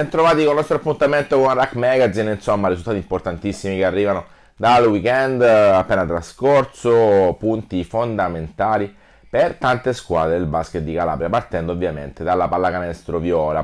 Bentrovati con il nostro appuntamento con Rack Magazine, insomma risultati importantissimi che arrivano dal weekend appena trascorso, punti fondamentali per tante squadre del basket di Calabria, partendo ovviamente dalla pallacanestro viola.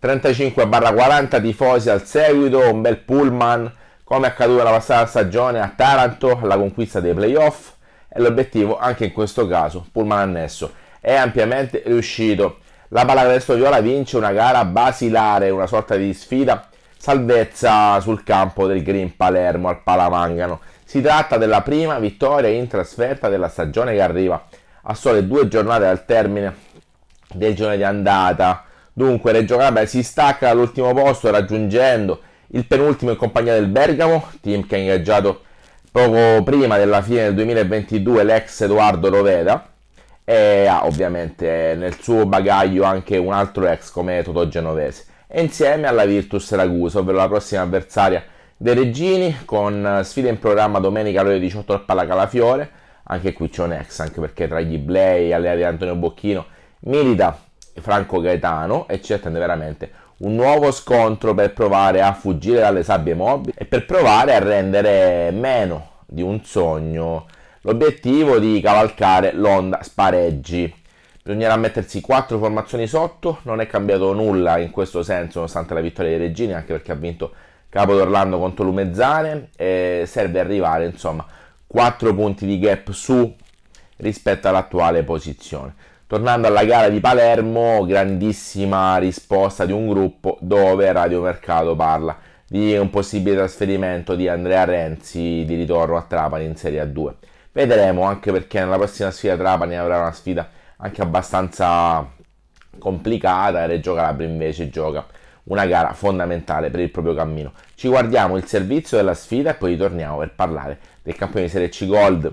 35-40 tifosi al seguito, un bel pullman come accaduto la passata stagione a Taranto, la conquista dei playoff e l'obiettivo anche in questo caso, pullman annesso, è ampiamente riuscito. La Pallacanestro Viola vince una gara basilare, una sorta di sfida salvezza sul campo del Green Palermo al Palamangano. Si tratta della prima vittoria in trasferta della stagione che arriva a sole due giornate dal termine del giorno di andata. Dunque Reggio Calabria si stacca dall'ultimo posto raggiungendo il penultimo in compagnia del Bergamo, team che ha ingaggiato poco prima della fine del 2022 l'ex Edoardo Roveda e ha ah, ovviamente nel suo bagaglio anche un altro ex come Totò Genovese e insieme alla Virtus Ragusa, ovvero la prossima avversaria dei Reggini con sfida in programma domenica alle 18 al Palacalafiore anche qui c'è un ex anche perché tra gli Blay, alleati di Antonio Bocchino milita Franco Gaetano e ci attende veramente un nuovo scontro per provare a fuggire dalle sabbie mobili e per provare a rendere meno di un sogno L'obiettivo di cavalcare l'onda spareggi. Bisognerà mettersi quattro formazioni sotto, non è cambiato nulla in questo senso nonostante la vittoria dei Regini, anche perché ha vinto Capo d'Orlando contro Lumezzane e serve arrivare insomma 4 punti di gap su rispetto all'attuale posizione. Tornando alla gara di Palermo, grandissima risposta di un gruppo dove Radio Mercato parla di un possibile trasferimento di Andrea Renzi di ritorno a Trapani in Serie A2. Vedremo anche perché nella prossima sfida Trapani avrà una sfida anche abbastanza complicata e Reggio Calabria invece gioca una gara fondamentale per il proprio cammino. Ci guardiamo il servizio della sfida e poi torniamo per parlare del campione di Serie C Gold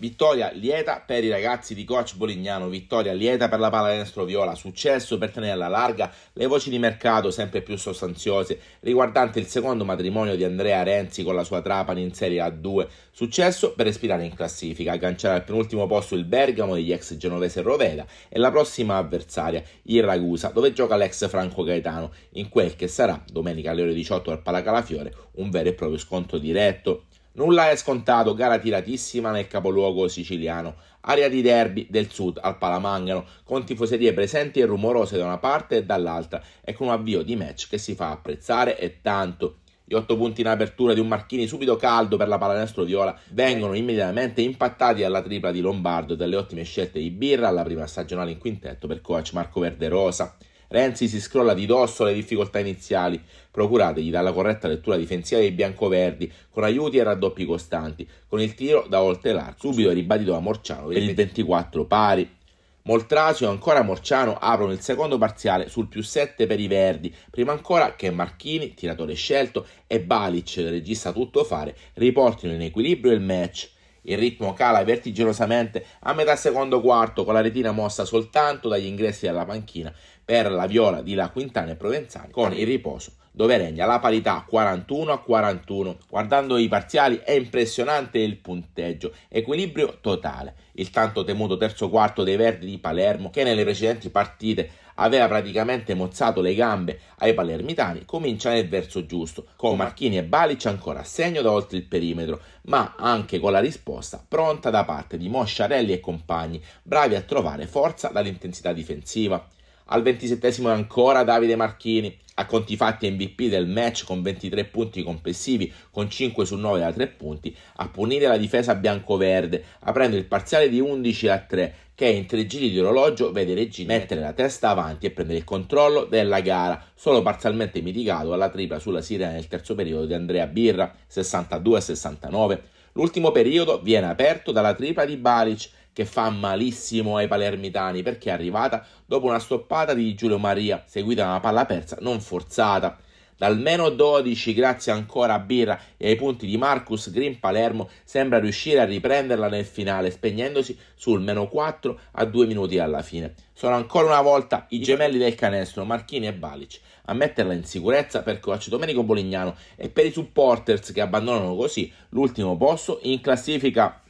Vittoria lieta per i ragazzi di coach Bolignano, vittoria lieta per la pallacanestro viola, successo per tenere alla larga le voci di mercato sempre più sostanziose riguardante il secondo matrimonio di Andrea Renzi con la sua Trapani in Serie A2, successo per respirare in classifica, agganciare al penultimo posto il Bergamo degli ex genovese Roveda e la prossima avversaria, il Ragusa, dove gioca l'ex Franco Gaetano, in quel che sarà domenica alle ore 18 al Palacalafiore un vero e proprio scontro diretto Nulla è scontato, gara tiratissima nel capoluogo siciliano, aria di derby del sud al Palamangano, con tifoserie presenti e rumorose da una parte e dall'altra e con un avvio di match che si fa apprezzare e tanto. Gli otto punti in apertura di un Marchini subito caldo per la pallacanestro viola vengono immediatamente impattati dalla tripla di Lombardo dalle ottime scelte di Birra alla prima stagionale in quintetto per coach Marco Verderosa. Renzi si scrolla di dosso le difficoltà iniziali, procurategli dalla corretta lettura difensiva dei biancoverdi, con aiuti e raddoppi costanti, con il tiro da oltre l'arco, subito ribadito da Morciano per il 24 pari. Moltrasio e ancora Morciano aprono il secondo parziale sul più 7 per i Verdi, prima ancora che Marchini, tiratore scelto, e Balic, regista tutto fare, riportino in equilibrio il match. Il ritmo cala vertiginosamente a metà secondo quarto con la retina mossa soltanto dagli ingressi della panchina per la Viola di La Quintana e Provenzani con il riposo dove regna la parità 41 a 41. Guardando i parziali è impressionante il punteggio, equilibrio totale. Il tanto temuto terzo quarto dei Verdi di Palermo, che nelle precedenti partite aveva praticamente mozzato le gambe ai palermitani, comincia nel verso giusto, con Marchini e Balic ancora a segno da oltre il perimetro, ma anche con la risposta pronta da parte di Mosciarelli e compagni, bravi a trovare forza dall'intensità difensiva. Al 27 ancora Davide Marchini, a conti fatti MVP del match con 23 punti complessivi, con 5 su 9 da 3 punti, a punire la difesa bianco-verde, aprendo il parziale di 11 a 3, che in tre giri di orologio vede Regina mettere la testa avanti e prendere il controllo della gara, solo parzialmente mitigato alla tripla sulla sirena nel terzo periodo di Andrea Birra, 62-69. a L'ultimo periodo viene aperto dalla tripla di Balic, che fa malissimo ai palermitani perché è arrivata dopo una stoppata di Giulio Maria, seguita da una palla persa non forzata. Dal meno 12, grazie ancora a Birra e ai punti di Marcus Green, Palermo sembra riuscire a riprenderla nel finale, spegnendosi sul meno 4 a 2 minuti alla fine. Sono ancora una volta i gemelli del canestro, Marchini e Balic, a metterla in sicurezza per coach Domenico Bolignano e per i supporters che abbandonano così l'ultimo posto in classifica.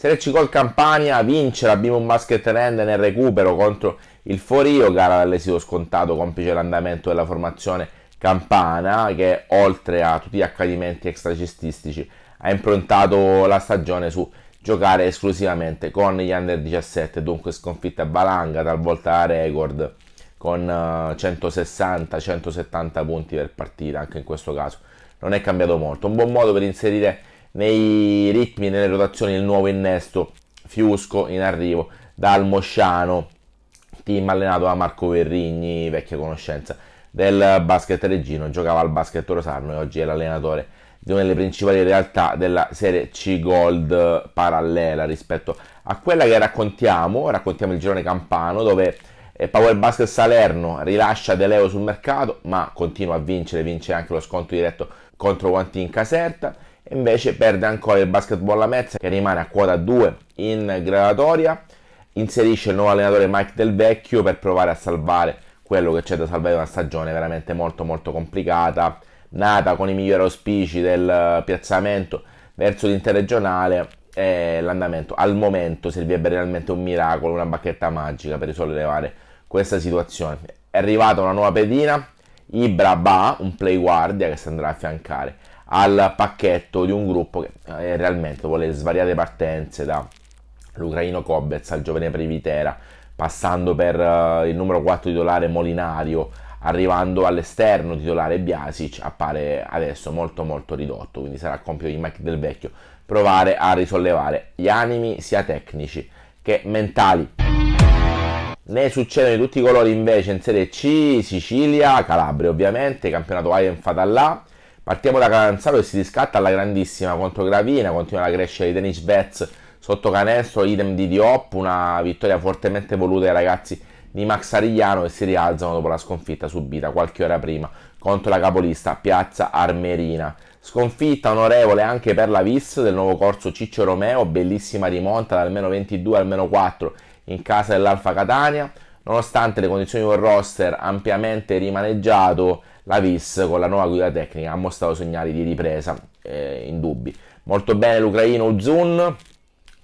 Serie C col Campania vince la Bimon Basket End nel recupero contro il Forio, gara dall'esito scontato complice l'andamento della formazione campana che oltre a tutti gli accadimenti extracestistici ha improntato la stagione su giocare esclusivamente con gli under 17, dunque sconfitta valanga talvolta a record con 160-170 eh, punti per partita, anche in questo caso non è cambiato molto, un buon modo per inserire nei ritmi, nelle rotazioni, il nuovo innesto, Fiusco in arrivo, dal Mosciano, team allenato da Marco Verrigni, vecchia conoscenza del basket reggino, giocava al basket Rosarno e oggi è l'allenatore di una delle principali realtà della serie C Gold parallela rispetto a quella che raccontiamo, raccontiamo il girone campano dove eh, Power Basket Salerno rilascia De sul mercato ma continua a vincere, vince anche lo sconto diretto contro Quantin Caserta invece perde ancora il basketball a mezza che rimane a quota 2 in graduatoria inserisce il nuovo allenatore Mike Del Vecchio per provare a salvare quello che c'è da salvare una stagione veramente molto molto complicata nata con i migliori auspici del eh, piazzamento verso l'interregionale e eh, l'andamento al momento servirebbe realmente un miracolo una bacchetta magica per risolvere questa situazione è arrivata una nuova pedina Ibra Ba, un play guardia che si andrà a affiancare al pacchetto di un gruppo che eh, realmente vuole svariate partenze da l'ucraino Kobetz al giovane Privitera, passando per eh, il numero 4 titolare Molinario, arrivando all'esterno titolare Biasic, appare adesso molto molto ridotto, quindi sarà compito di Mike del Vecchio provare a risollevare gli animi sia tecnici che mentali. Ne succedono di tutti i colori invece in Serie C, Sicilia, Calabria ovviamente, campionato Iron Fatallà, Partiamo da Catanzaro che si riscatta alla grandissima contro Gravina, continua la crescita di Denis Vez sotto canestro, idem di Diop, una vittoria fortemente voluta dai ragazzi di Max Arigliano che si rialzano dopo la sconfitta subita qualche ora prima contro la capolista Piazza Armerina. Sconfitta onorevole anche per la VIS del nuovo corso Ciccio Romeo, bellissima rimonta da almeno 22 almeno 4 in casa dell'Alfa Catania. Nonostante le condizioni di un roster ampiamente rimaneggiato, la VIS con la nuova guida tecnica ha mostrato segnali di ripresa eh, in dubbi. Molto bene l'ucraino Uzun,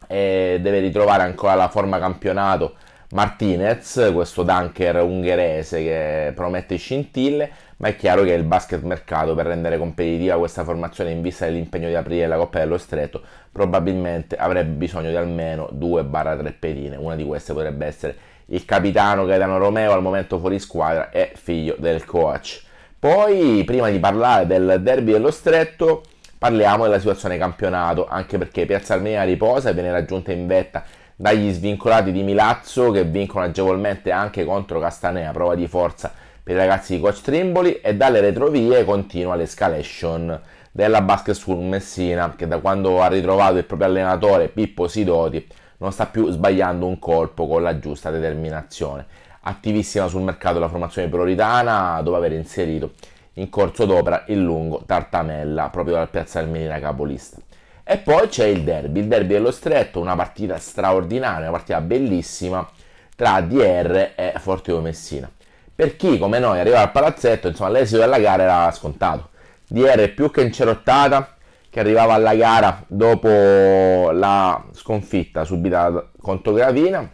eh, deve ritrovare ancora la forma campionato Martinez, questo dunker ungherese che promette scintille, ma è chiaro che il basket mercato per rendere competitiva questa formazione in vista dell'impegno di aprire la Coppa dello Stretto probabilmente avrebbe bisogno di almeno 2-3 pedine, una di queste potrebbe essere il capitano Gaetano Romeo al momento fuori squadra è figlio del coach. Poi, prima di parlare del derby dello stretto, parliamo della situazione campionato, anche perché Piazza Armenia riposa e viene raggiunta in vetta dagli svincolati di Milazzo che vincono agevolmente anche contro Castanea, prova di forza per i ragazzi di Coach Trimboli e dalle retrovie continua l'escalation della Basket School Messina che da quando ha ritrovato il proprio allenatore Pippo Sidoti non sta più sbagliando un colpo con la giusta determinazione. Attivissima sul mercato la formazione peloritana, dopo aver inserito in corso d'opera il lungo Tartamella, proprio dal piazza del Melina capolista. E poi c'è il derby, il derby dello stretto, una partita straordinaria, una partita bellissima tra DR e Forteo Messina. Per chi come noi arriva al palazzetto, insomma, l'esito della gara era scontato. DR più che incerottata, che arrivava alla gara dopo la sconfitta subita contro Gravina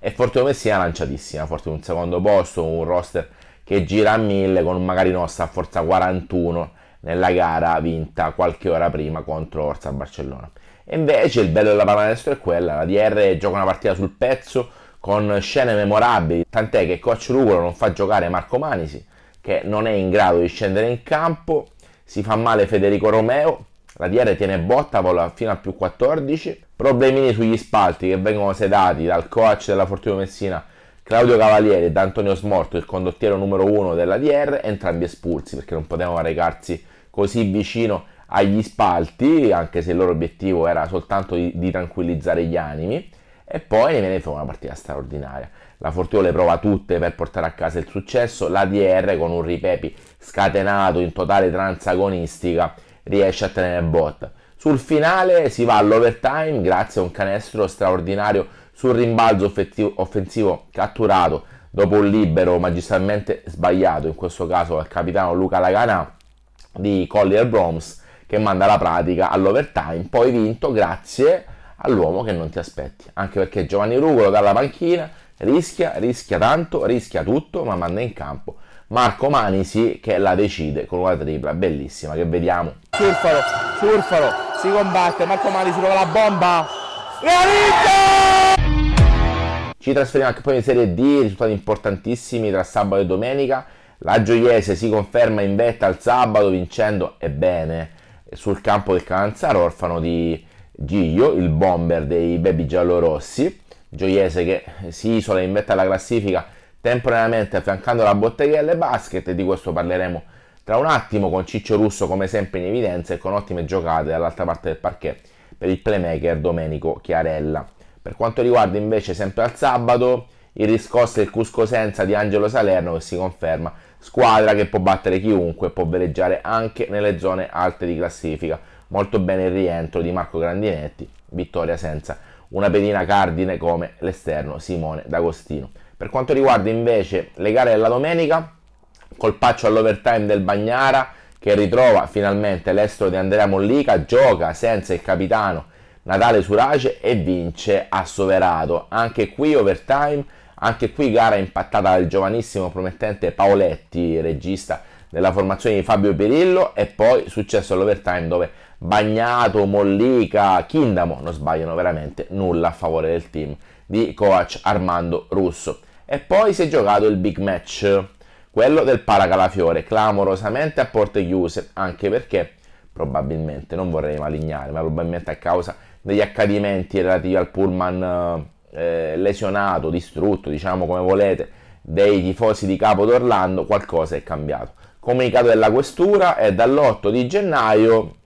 e Fortuna sia lanciatissima, Fortuna un secondo posto, un roster che gira a 1000 con un magari nostra a forza 41 nella gara vinta qualche ora prima contro Orsa Barcellona. E invece il bello della pallacanestro è quella, la DR gioca una partita sul pezzo con scene memorabili, tant'è che coach Rugolo non fa giocare Marco Manisi che non è in grado di scendere in campo si fa male Federico Romeo, la DR tiene botta, vola fino a più 14, problemini sugli spalti che vengono sedati dal coach della Fortuna Messina Claudio Cavalieri ed Antonio Smorto, il condottiero numero 1 della DR, entrambi espulsi perché non potevano recarsi così vicino agli spalti, anche se il loro obiettivo era soltanto di, di tranquillizzare gli animi. E poi viene fuori una partita straordinaria. La Fortuna le prova tutte per portare a casa il successo, la DR con un ripepi scatenato in totale transagonistica riesce a tenere botta. Sul finale si va all'overtime grazie a un canestro straordinario sul rimbalzo offensivo catturato dopo un libero magistralmente sbagliato, in questo caso al capitano Luca Laganà di Collier Broms che manda la pratica all'overtime, poi vinto grazie all'uomo che non ti aspetti, anche perché Giovanni Rugolo dalla panchina rischia, rischia tanto, rischia tutto, ma manda in campo Marco Manisi che la decide con una tripla bellissima che vediamo. Surfalo, Surfalo, si combatte, Marco Manisi trova la bomba. La Ci trasferiamo anche poi in Serie D, risultati importantissimi tra sabato e domenica. La Gioiese si conferma in vetta al sabato vincendo, ebbene, sul campo del Canzaro, orfano di Giglio, il bomber dei baby giallorossi. Gioiese che si isola in vetta alla classifica temporaneamente affiancando la botteghella e basket e di questo parleremo tra un attimo con Ciccio Russo come sempre in evidenza e con ottime giocate dall'altra parte del parquet per il playmaker Domenico Chiarella. Per quanto riguarda invece sempre al sabato il riscosso e il Cusco Senza di Angelo Salerno che si conferma squadra che può battere chiunque può veleggiare anche nelle zone alte di classifica. Molto bene il rientro di Marco Grandinetti, vittoria senza una pedina cardine come l'esterno Simone D'Agostino. Per quanto riguarda invece le gare della domenica, colpaccio all'overtime del Bagnara che ritrova finalmente l'estero di Andrea Mollica, gioca senza il capitano Natale Surace e vince a Soverato. Anche qui overtime, anche qui gara impattata dal giovanissimo promettente Paoletti, regista della formazione di Fabio Pirillo e poi successo all'overtime dove Bagnato, Mollica, Kindamo non sbagliano veramente nulla a favore del team di coach Armando Russo. E poi si è giocato il big match, quello del Paracalafiore, clamorosamente a porte chiuse, anche perché probabilmente, non vorrei malignare, ma probabilmente a causa degli accadimenti relativi al pullman eh, lesionato, distrutto, diciamo come volete, dei tifosi di Capo d'Orlando, qualcosa è cambiato. Comunicato della questura è dall'8 di gennaio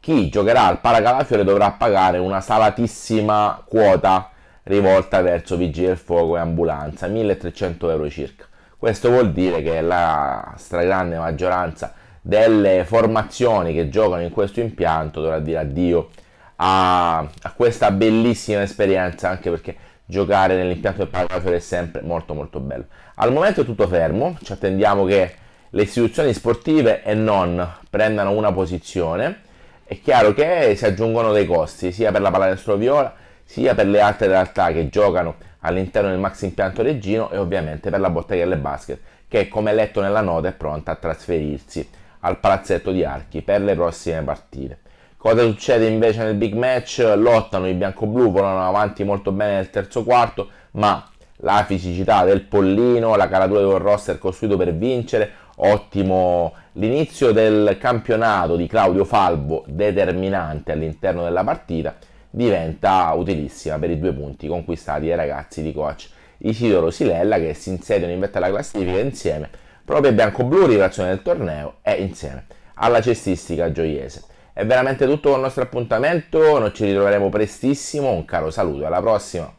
chi giocherà al Paracalafiore dovrà pagare una salatissima quota rivolta verso vigili del fuoco e ambulanza, 1300 euro circa. Questo vuol dire che la stragrande maggioranza delle formazioni che giocano in questo impianto dovrà dire addio a, a questa bellissima esperienza, anche perché giocare nell'impianto del Paracadute è sempre molto molto bello. Al momento è tutto fermo, ci attendiamo che le istituzioni sportive e non prendano una posizione. È chiaro che si aggiungono dei costi sia per la pallacanestro viola sia per le altre realtà che giocano all'interno del maxi impianto Reggino e ovviamente per la Botteghelle Basket che come letto nella nota è pronta a trasferirsi al palazzetto di Archi per le prossime partite. Cosa succede invece nel big match? Lottano i bianco-blu, volano avanti molto bene nel terzo quarto, ma la fisicità del pollino, la caratura di un roster costruito per vincere, ottimo l'inizio del campionato di Claudio Falvo, determinante all'interno della partita, diventa utilissima per i due punti conquistati dai ragazzi di coach Isidoro Silella che si insediano in vetta alla classifica insieme proprio ai bianco-blu rivelazione del torneo e insieme alla cestistica gioiese. È veramente tutto con il nostro appuntamento, noi ci ritroveremo prestissimo, un caro saluto alla prossima!